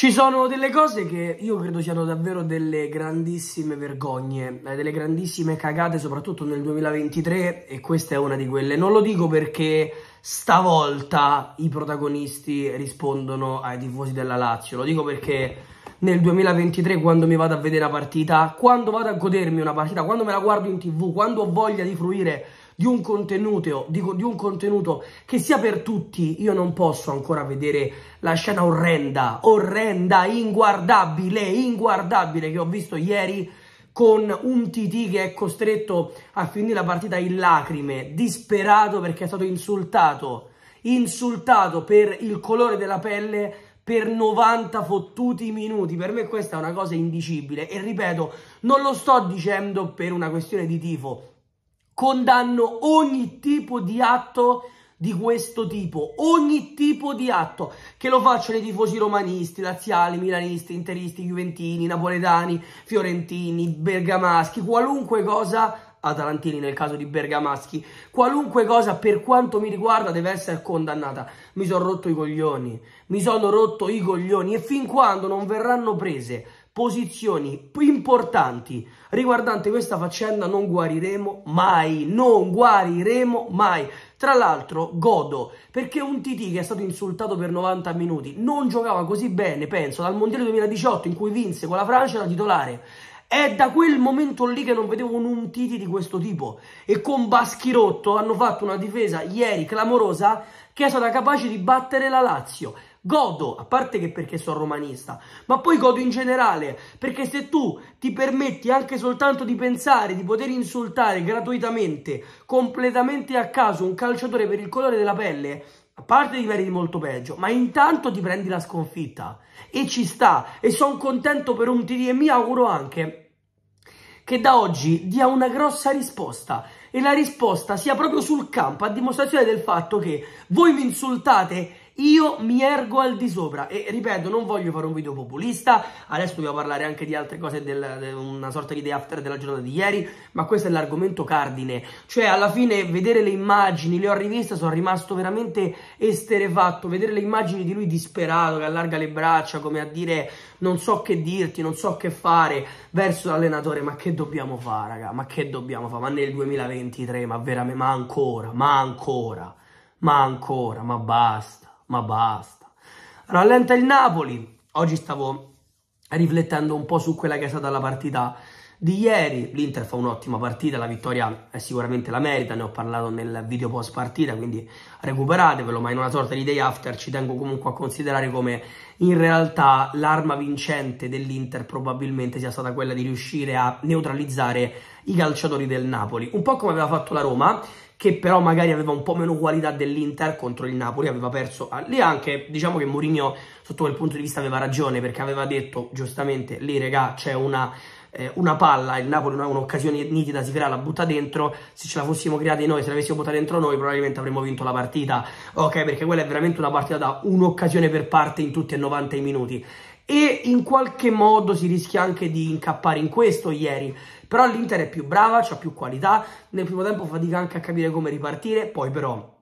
Ci sono delle cose che io credo siano davvero delle grandissime vergogne, eh, delle grandissime cagate, soprattutto nel 2023, e questa è una di quelle. Non lo dico perché stavolta i protagonisti rispondono ai tifosi della Lazio, lo dico perché nel 2023 quando mi vado a vedere la partita, quando vado a godermi una partita, quando me la guardo in tv, quando ho voglia di fruire di un contenuto, di, di un contenuto che sia per tutti, io non posso ancora vedere la scena orrenda, orrenda, inguardabile, inguardabile che ho visto ieri con un TT che è costretto a finire la partita in lacrime, disperato perché è stato insultato, insultato per il colore della pelle per 90 fottuti minuti. Per me questa è una cosa indicibile e ripeto, non lo sto dicendo per una questione di tifo, condanno ogni tipo di atto di questo tipo, ogni tipo di atto, che lo facciano i tifosi romanisti, laziali, milanisti, interisti, juventini, napoletani, fiorentini, bergamaschi, qualunque cosa, atalantini nel caso di bergamaschi, qualunque cosa per quanto mi riguarda deve essere condannata. Mi sono rotto i coglioni, mi sono rotto i coglioni e fin quando non verranno prese posizioni importanti riguardante questa faccenda non guariremo mai, non guariremo mai. Tra l'altro godo perché un TT che è stato insultato per 90 minuti non giocava così bene, penso, dal Mondiale 2018 in cui vinse con la Francia da titolare. È da quel momento lì che non vedevo un Titi di questo tipo. E con Baschirotto hanno fatto una difesa ieri clamorosa che è stata capace di battere la Lazio. Godo, a parte che perché sono romanista, ma poi godo in generale, perché se tu ti permetti anche soltanto di pensare di poter insultare gratuitamente, completamente a caso, un calciatore per il colore della pelle, a parte di meriti molto peggio, ma intanto ti prendi la sconfitta e ci sta e sono contento per un TD e mi auguro anche che da oggi dia una grossa risposta e la risposta sia proprio sul campo a dimostrazione del fatto che voi mi insultate io mi ergo al di sopra e ripeto, non voglio fare un video populista, adesso dobbiamo parlare anche di altre cose, del, de una sorta di day after della giornata di ieri, ma questo è l'argomento cardine, cioè alla fine vedere le immagini, le ho riviste, sono rimasto veramente esterefatto, vedere le immagini di lui disperato che allarga le braccia come a dire non so che dirti, non so che fare verso l'allenatore, ma che dobbiamo fare raga, ma che dobbiamo fare, ma nel 2023, ma veramente, ma ancora, ma ancora, ma ancora, ma basta ma basta. Rallenta il Napoli. Oggi stavo riflettendo un po' su quella che è stata la partita di ieri. L'Inter fa un'ottima partita, la vittoria è sicuramente la merita, ne ho parlato nel video post partita, quindi recuperatevelo, ma in una sorta di day after ci tengo comunque a considerare come in realtà l'arma vincente dell'Inter probabilmente sia stata quella di riuscire a neutralizzare i calciatori del Napoli, un po' come aveva fatto la Roma, che però magari aveva un po' meno qualità dell'Inter contro il Napoli, aveva perso lì anche, diciamo che Mourinho sotto quel punto di vista aveva ragione perché aveva detto giustamente lì regà c'è una, eh, una palla, il Napoli non ha un'occasione nitida, si crea, la butta dentro, se ce la fossimo creati noi, se l'avessimo buttata dentro noi probabilmente avremmo vinto la partita, ok perché quella è veramente una partita da un'occasione per parte in tutti e 90 i minuti e in qualche modo si rischia anche di incappare in questo ieri però l'Inter è più brava, ha più qualità, nel primo tempo fatica anche a capire come ripartire, poi però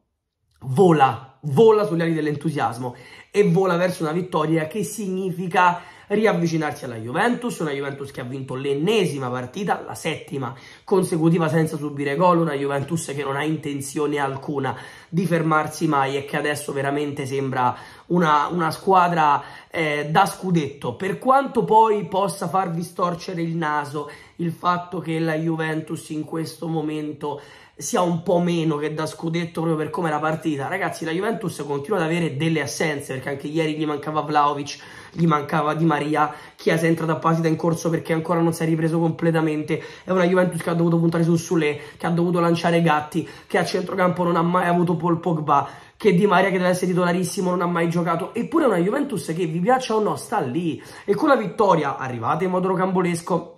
vola, vola sulle ali dell'entusiasmo e vola verso una vittoria che significa riavvicinarsi alla Juventus, una Juventus che ha vinto l'ennesima partita, la settima consecutiva senza subire gol, una Juventus che non ha intenzione alcuna di fermarsi mai e che adesso veramente sembra una, una squadra eh, da scudetto. Per quanto poi possa farvi storcere il naso il fatto che la Juventus in questo momento sia un po' meno che da scudetto proprio per come la partita. Ragazzi, la Juventus continua ad avere delle assenze perché anche ieri gli mancava Vlaovic, gli mancava Di Maria, Chiesa è entrata a partita in corso perché ancora non si è ripreso completamente. È una Juventus che ha dovuto puntare su Sule, che ha dovuto lanciare Gatti, che a centrocampo non ha mai avuto Paul Pogba, che Di Maria che deve essere titolarissimo non ha mai giocato, eppure è una Juventus che vi piaccia o no sta lì e con la vittoria arrivata in modo rocambolesco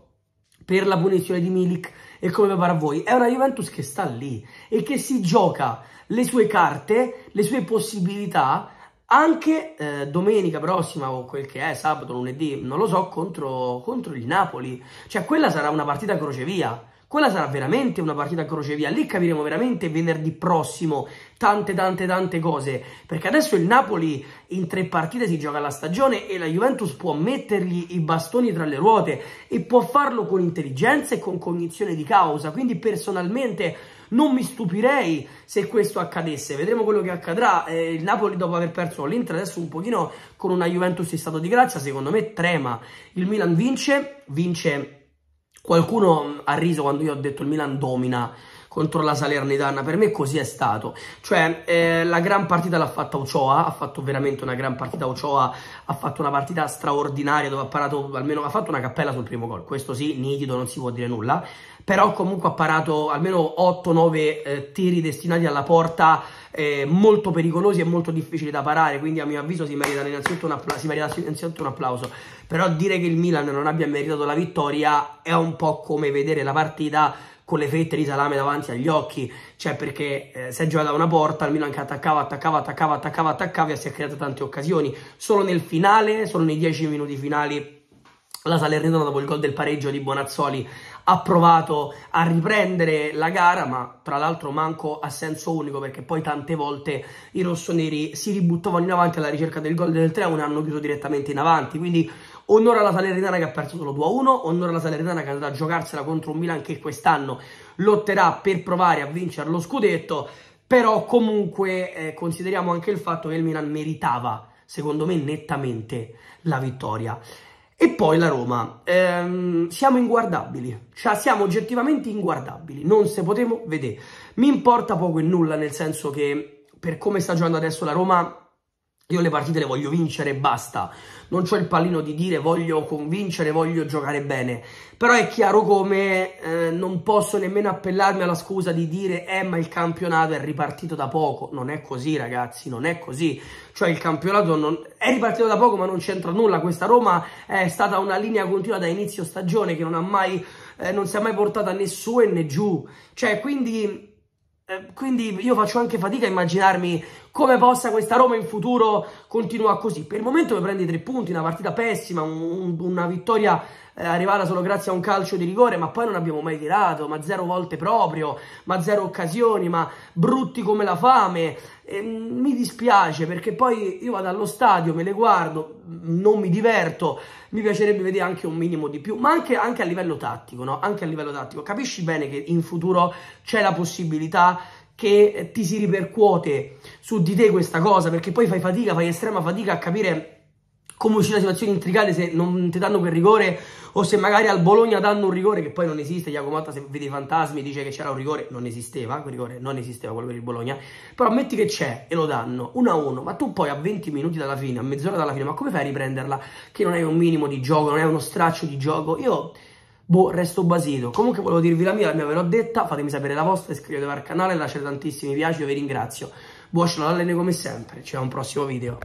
per la punizione di Milik e come pare a voi, è una Juventus che sta lì e che si gioca le sue carte, le sue possibilità anche eh, domenica prossima o quel che è, sabato, lunedì, non lo so, contro, contro il Napoli. Cioè quella sarà una partita crocevia quella sarà veramente una partita a crocevia, lì capiremo veramente venerdì prossimo tante tante tante cose, perché adesso il Napoli in tre partite si gioca la stagione e la Juventus può mettergli i bastoni tra le ruote e può farlo con intelligenza e con cognizione di causa, quindi personalmente non mi stupirei se questo accadesse, vedremo quello che accadrà, eh, il Napoli dopo aver perso l'Inter adesso un pochino con una Juventus in stato di grazia secondo me trema, il Milan vince, vince Qualcuno ha riso quando io ho detto il Milan domina contro la Salernitana. Per me così è stato. Cioè, eh, la gran partita l'ha fatta Ochoa, ha fatto veramente una gran partita Ochoa, ha fatto una partita straordinaria dove ha parato, almeno ha fatto una cappella sul primo gol. Questo sì, nitido, non si può dire nulla. Però comunque ha parato almeno 8-9 eh, tiri destinati alla porta eh, molto pericolosi e molto difficili da parare, quindi a mio avviso si merita innanzitutto un, appla merita innanzitutto un applauso. Però dire che il Milan non abbia meritato la vittoria è un po' come vedere la partita con le fette di salame davanti agli occhi, cioè perché eh, se giocava da una porta il Milan che attaccava, attaccava, attaccava, attaccava, attaccava e si è creata tante occasioni. Solo nel finale, solo nei dieci minuti finali la Salernitana dopo il gol del pareggio di Bonazzoli ha provato a riprendere la gara, ma tra l'altro manco a senso unico perché poi tante volte i rossoneri si ributtavano in avanti alla ricerca del gol del 3-1 e hanno chiuso direttamente in avanti, quindi Onora la Salernitana che ha perso solo 2-1, onora la Salernitana che è andata a giocarsela contro un Milan che quest'anno lotterà per provare a vincere lo scudetto, però comunque eh, consideriamo anche il fatto che il Milan meritava, secondo me, nettamente la vittoria. E poi la Roma, ehm, siamo inguardabili, cioè siamo oggettivamente inguardabili, non se potevo vedere. Mi importa poco e nulla, nel senso che per come sta giocando adesso la Roma io le partite le voglio vincere e basta. Non ho il pallino di dire voglio convincere, voglio giocare bene. Però è chiaro come eh, non posso nemmeno appellarmi alla scusa di dire eh ma il campionato è ripartito da poco. Non è così ragazzi, non è così. Cioè il campionato non... è ripartito da poco ma non c'entra nulla. Questa Roma è stata una linea continua da inizio stagione che non ha mai... Eh, non si è mai portata né su e né giù. Cioè quindi Ehm, quindi io faccio anche fatica a immaginarmi come possa questa Roma in futuro continuare così. Per il momento mi prendi tre punti, una partita pessima, un, una vittoria eh, arrivata solo grazie a un calcio di rigore, ma poi non abbiamo mai tirato, ma zero volte proprio, ma zero occasioni, ma brutti come la fame. E, ehm, mi dispiace perché poi io vado allo stadio, me le guardo, non mi diverto, mi piacerebbe vedere anche un minimo di più, ma anche, anche a livello tattico, no? Anche a livello tattico. Capisci bene che in futuro c'è la possibilità che ti si ripercuote su di te questa cosa, perché poi fai fatica, fai estrema fatica a capire come uscire da situazioni intricate se non ti danno quel rigore o se magari al Bologna danno un rigore che poi non esiste, Giacomatta se vede i fantasmi dice che c'era un rigore, non esisteva, quel rigore non esisteva quello per il Bologna, però metti che c'è e lo danno 1 1, ma tu poi a 20 minuti dalla fine, a mezz'ora dalla fine, ma come fai a riprenderla che non hai un minimo di gioco, non hai uno straccio di gioco? Io boh, resto basito. Comunque volevo dirvi la mia, la mia ve l'ho detta, fatemi sapere la vostra, iscrivetevi al canale, lasciate tantissimi piaci, io vi ringrazio. Buon sciolallene come sempre, ci vediamo un prossimo video.